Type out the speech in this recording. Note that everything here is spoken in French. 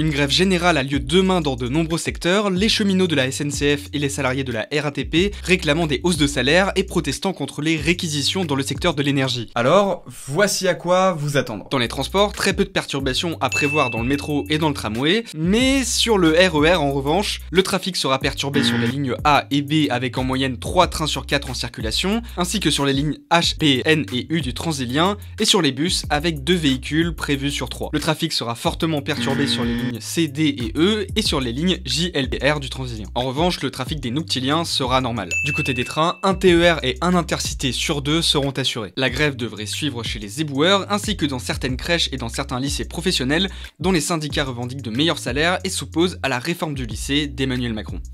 Une grève générale a lieu demain dans de nombreux secteurs, les cheminots de la SNCF et les salariés de la RATP réclamant des hausses de salaire et protestant contre les réquisitions dans le secteur de l'énergie. Alors, voici à quoi vous attendre. Dans les transports, très peu de perturbations à prévoir dans le métro et dans le tramway, mais sur le RER e en revanche, le trafic sera perturbé sur les lignes A et B avec en moyenne 3 trains sur 4 en circulation, ainsi que sur les lignes H, P, N et U du Transilien, et sur les bus avec 2 véhicules prévus sur 3. Le trafic sera fortement perturbé sur les lignes CD et E et sur les lignes J, R du Transilien. En revanche, le trafic des noctiliens sera normal. Du côté des trains, un TER et un intercité sur deux seront assurés. La grève devrait suivre chez les éboueurs ainsi que dans certaines crèches et dans certains lycées professionnels dont les syndicats revendiquent de meilleurs salaires et s'opposent à la réforme du lycée d'Emmanuel Macron.